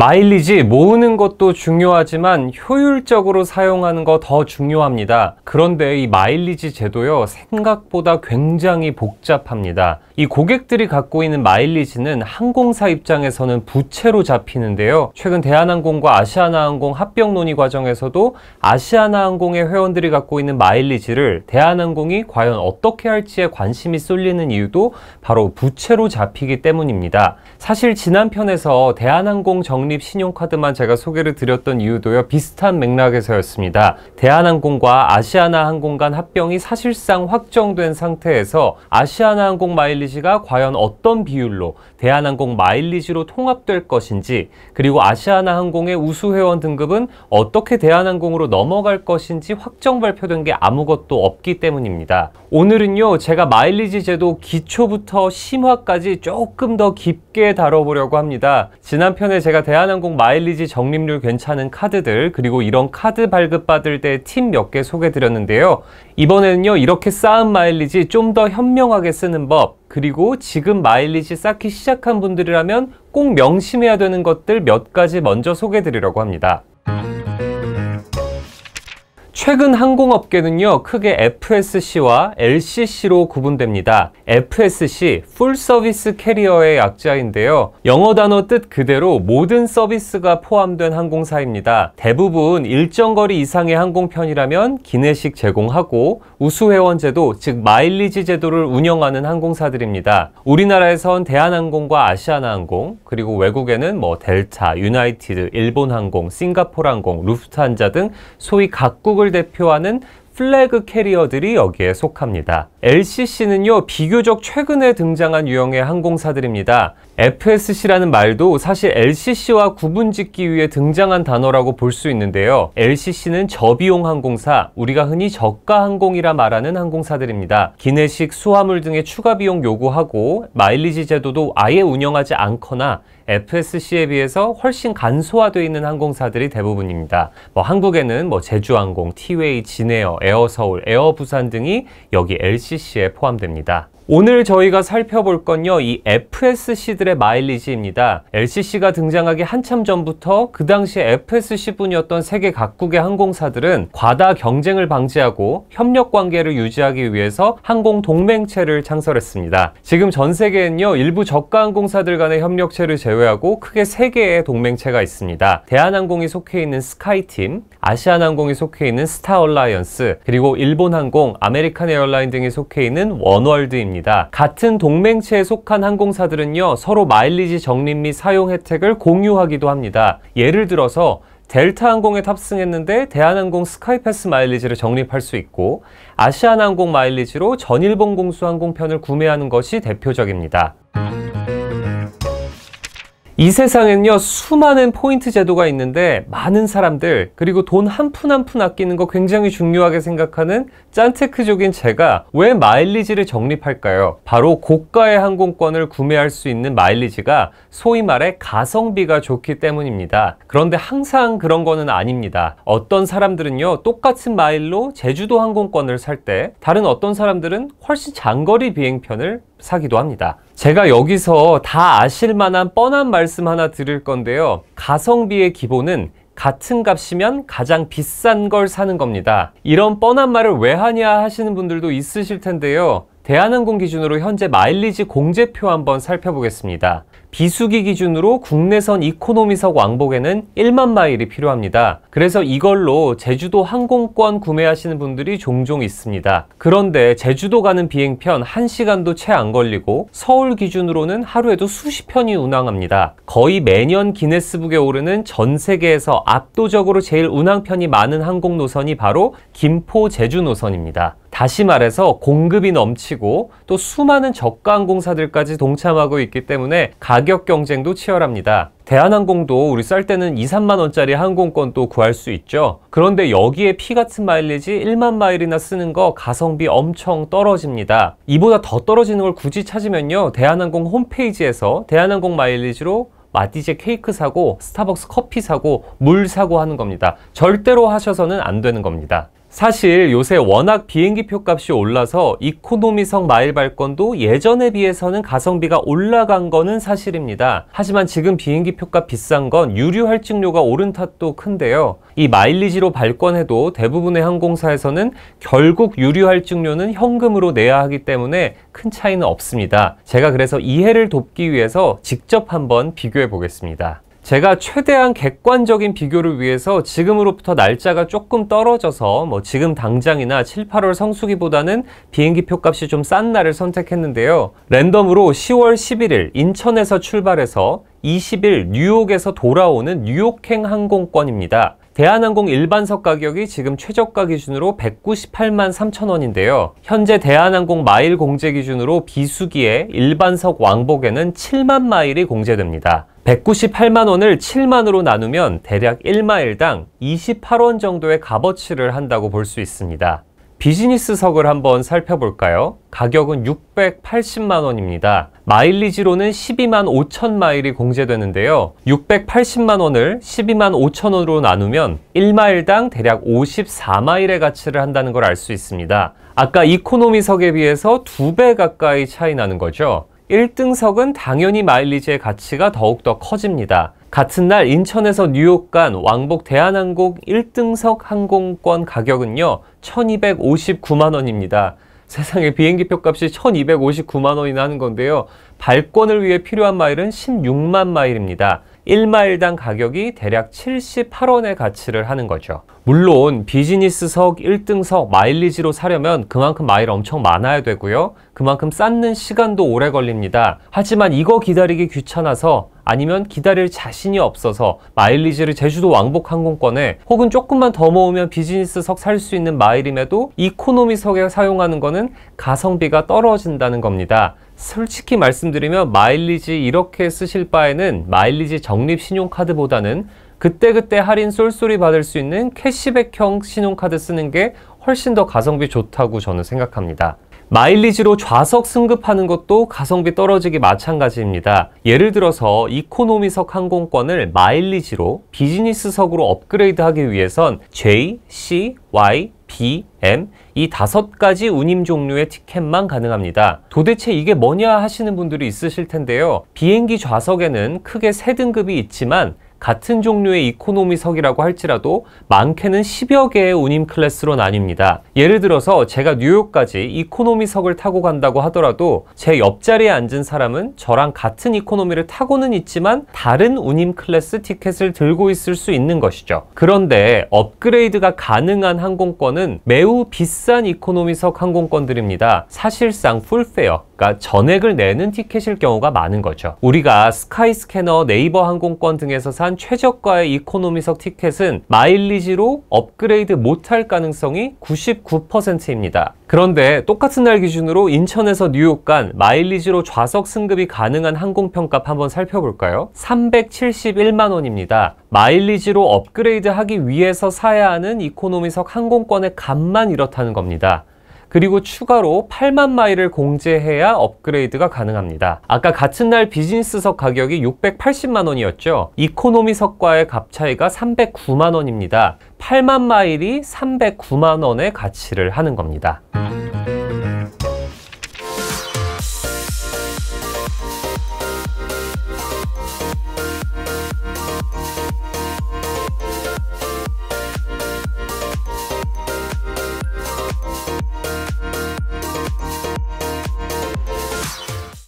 마일리지 모으는 것도 중요하지만 효율적으로 사용하는 거 더 중요합니다. 그런데 이 마일리지 제도요 생각보다 굉장히 복잡합니다. 이 고객들이 갖고 있는 마일리지는 항공사 입장에서는 부채로 잡히는데요. 최근 대한항공과 아시아나항공 합병 논의 과정에서도 아시아나항공의 회원들이 갖고 있는 마일리지를 대한항공이 과연 어떻게 할지에 관심이 쏠리는 이유도 바로 부채로 잡히기 때문입니다. 사실 지난 편에서 대한항공 정리 독립 신용카드만 제가 소개를 드렸던 이유도요. 비슷한 맥락에서였습니다. 대한항공과 아시아나항공 간 합병이 사실상 확정된 상태에서 아시아나항공 마일리지가 과연 어떤 비율로 대한항공 마일리지로 통합될 것인지 그리고 아시아나항공의 우수회원 등급은 어떻게 대한항공으로 넘어갈 것인지 확정 발표된 게 아무것도 없기 때문입니다. 오늘은요. 제가 마일리지 제도 기초부터 심화까지 조금 더 깊게 다뤄보려고 합니다. 지난 편에 제가 대한 대한항공 마일리지 적립률 괜찮은 카드들 그리고 이런 카드 발급받을 때 팀 몇 개 소개드렸는데요. 이번에는요 이렇게 쌓은 마일리지 좀 더 현명하게 쓰는 법 그리고 지금 마일리지 쌓기 시작한 분들이라면 꼭 명심해야 되는 것들 몇 가지 먼저 소개드리려고 합니다. 최근 항공업계는요, 크게 FSC와 LCC로 구분됩니다. FSC, Full s e r 의 약자인데요. 영어 단어 뜻 그대로 모든 서비스가 포함된 항공사입니다. 대부분 일정 거리 이상의 항공편이라면 기내식 제공하고 우수회원제도, 즉 마일리지 제도를 운영하는 항공사들입니다. 우리나라에선 대한항공과 아시아나항공, 그리고 외국에는 뭐 델타, 유나이티드, 일본항공, 싱가포르항공, 루프트한자 등 소위 각국을 콜 대표하는 플래그 캐리어들이 여기에 속합니다. LCC는요, 비교적 최근에 등장한 유형의 항공사들입니다. FSC라는 말도 사실 LCC와 구분 짓기 위해 등장한 단어라고 볼 수 있는데요. LCC는 저비용 항공사, 우리가 흔히 저가 항공이라 말하는 항공사들입니다. 기내식, 수화물 등의 추가 비용 요구하고 마일리지 제도도 아예 운영하지 않거나 FSC에 비해서 훨씬 간소화되어 있는 항공사들이 대부분입니다. 뭐 한국에는 뭐 제주항공, 티웨이, 진에어, 에어서울, 에어부산 등이 여기 LCC에 포함됩니다. 오늘 저희가 살펴볼 건요 이 FSC들의 마일리지입니다 LCC가 등장하기 한참 전부터 그 당시 f s c 분이었던 세계 각국의 항공사들은 과다 경쟁을 방지하고 협력 관계를 유지하기 위해서 항공 동맹체를 창설했습니다 지금 전 세계엔요 일부 저가 항공사들 간의 협력체를 제외하고 크게 세개의 동맹체가 있습니다 대한항공이 속해 있는 스카이팀 아시아항공이 속해 있는 스타얼라이언스 그리고 일본항공, 아메리칸 에어라인 등이 속해 있는 원월드입니다 있니다 같은 동맹체에 속한 항공사들은요, 서로 마일리지 적립 및 사용 혜택을 공유하기도 합니다. 예를 들어서 델타항공에 탑승했는데 대한항공 스카이패스 마일리지를 적립할 수 있고 아시아나항공 마일리지로 전일본 공수항공편을 구매하는 것이 대표적입니다. 이 세상에는요 수많은 포인트 제도가 있는데 많은 사람들 그리고 돈 한 푼 한 푼 아끼는 거 굉장히 중요하게 생각하는 짠테크족인 제가 왜 마일리지를 적립할까요? 바로 고가의 항공권을 구매할 수 있는 마일리지가 소위 말해 가성비가 좋기 때문입니다. 그런데 항상 그런 거는 아닙니다. 어떤 사람들은요 똑같은 마일로 제주도 항공권을 살 때 다른 어떤 사람들은 훨씬 장거리 비행편을 사기도 합니다. 제가 여기서 다 아실 만한 뻔한 말씀 하나 드릴 건데요. 가성비의 기본은 같은 값이면 가장 비싼 걸 사는 겁니다. 이런 뻔한 말을 왜 하냐 하시는 분들도 있으실 텐데요. 대한항공 기준으로 현재 마일리지 공제표 한번 살펴보겠습니다. 비수기 기준으로 국내선 이코노미석 왕복에는 1만 마일이 필요합니다. 그래서 이걸로 제주도 항공권 구매하시는 분들이 종종 있습니다. 그런데 제주도 가는 비행편 1시간도 채 안 걸리고 서울 기준으로는 하루에도 수십 편이 운항합니다. 거의 매년 기네스북에 오르는 전 세계에서 압도적으로 제일 운항편이 많은 항공 노선이 바로 김포 제주 노선입니다. 다시 말해서 공급이 넘치고 또 수많은 저가 항공사들까지 동참하고 있기 때문에 가격 경쟁도 치열합니다. 대한항공도 우리 쌀 때는 2, 3만 원짜리 항공권도 구할 수 있죠. 그런데 여기에 피 같은 마일리지 1만 마일이나 쓰는 거 가성비 엄청 떨어집니다. 이보다 더 떨어지는 걸 굳이 찾으면요. 대한항공 홈페이지에서 대한항공 마일리지로 마티제 케이크 사고 스타벅스 커피 사고 물 사고 하는 겁니다. 절대로 하셔서는 안 되는 겁니다. 사실 요새 워낙 비행기 표값이 올라서 이코노미성 마일 발권도 예전에 비해서는 가성비가 올라간 거는 사실입니다. 하지만 지금 비행기 표값 비싼 건 유류 할증료가 오른 탓도 큰데요. 이 마일리지로 발권해도 대부분의 항공사에서는 결국 유류 할증료는 현금으로 내야 하기 때문에 큰 차이는 없습니다. 제가 그래서 이해를 돕기 위해서 직접 한번 비교해 보겠습니다. 제가 최대한 객관적인 비교를 위해서 지금으로부터 날짜가 조금 떨어져서 뭐 지금 당장이나 7, 8월 성수기보다는 비행기 표값이 좀 싼 날을 선택했는데요. 랜덤으로 10월 11일 인천에서 출발해서 20일 뉴욕에서 돌아오는 뉴욕행 항공권입니다. 대한항공 일반석 가격이 지금 최저가 기준으로 198만 3천 원인데요. 현재 대한항공 마일 공제 기준으로 비수기에 일반석 왕복에는 7만 마일이 공제됩니다. 198만 원을 7만으로 나누면 대략 1마일당 28원 정도의 값어치를 한다고 볼 수 있습니다. 비즈니스석을 한번 살펴볼까요? 가격은 680만 원입니다. 마일리지로는 12만 5천 마일이 공제되는데요. 680만 원을 12만 5천 원으로 나누면 1마일당 대략 54마일의 가치를 한다는 걸 알 수 있습니다. 아까 이코노미석에 비해서 2배 가까이 차이 나는 거죠. 1등석은 당연히 마일리지의 가치가 더욱더 커집니다. 같은 날 인천에서 뉴욕 간 왕복 대한항공 1등석 항공권 가격은요, 1259만 원입니다. 세상에 비행기표 값이 1259만 원이나 하는 건데요. 발권을 위해 필요한 마일은 16만 마일입니다. 1마일당 가격이 대략 78원의 가치를 하는 거죠. 물론 비즈니스석, 1등석, 마일리지로 사려면 그만큼 마일 엄청 많아야 되고요. 그만큼 쌓는 시간도 오래 걸립니다. 하지만 이거 기다리기 귀찮아서 아니면 기다릴 자신이 없어서 마일리지를 제주도 왕복 항공권에 혹은 조금만 더 모으면 비즈니스석 살 수 있는 마일임에도 이코노미석에 사용하는 것은 가성비가 떨어진다는 겁니다. 솔직히 말씀드리면 마일리지 이렇게 쓰실 바에는 마일리지 적립 신용카드보다는 그때그때 할인 쏠쏠히 받을 수 있는 캐시백형 신용카드 쓰는 게 훨씬 더 가성비 좋다고 저는 생각합니다. 마일리지로 좌석 승급하는 것도 가성비 떨어지기 마찬가지입니다. 예를 들어서 이코노미석 항공권을 마일리지로 비즈니스석으로 업그레이드하기 위해선 J, C, Y, B, M 이 다섯 가지 운임 종류의 티켓만 가능합니다. 도대체 이게 뭐냐 하시는 분들이 있으실 텐데요. 비행기 좌석에는 크게 세 등급이 있지만 같은 종류의 이코노미석이라고 할지라도 많게는 10여 개의 운임 클래스로 나뉩니다. 예를 들어서 제가 뉴욕까지 이코노미석을 타고 간다고 하더라도 제 옆자리에 앉은 사람은 저랑 같은 이코노미를 타고는 있지만 다른 운임 클래스 티켓을 들고 있을 수 있는 것이죠. 그런데 업그레이드가 가능한 항공권은 매우 비싼 이코노미석 항공권들입니다. 사실상 풀페어, 그러니까 전액을 내는 티켓일 경우가 많은 거죠. 우리가 스카이스캐너, 네이버 항공권 등에서 산 최저가의 이코노미석 티켓은 마일리지로 업그레이드 못할 가능성이 99%입니다. 그런데 똑같은 날 기준으로 인천에서 뉴욕 간 마일리지로 좌석 승급이 가능한 항공편값 한번 살펴볼까요? 371만 원입니다. 마일리지로 업그레이드하기 위해서 사야 하는 이코노미석 항공권의 값만 이렇다는 겁니다. 그리고 추가로 8만 마일을 공제해야 업그레이드가 가능합니다. 아까 같은 날 비즈니스석 가격이 680만 원이었죠. 이코노미석과의 값 차이가 309만 원입니다. 8만 마일이 309만 원의 가치를 하는 겁니다.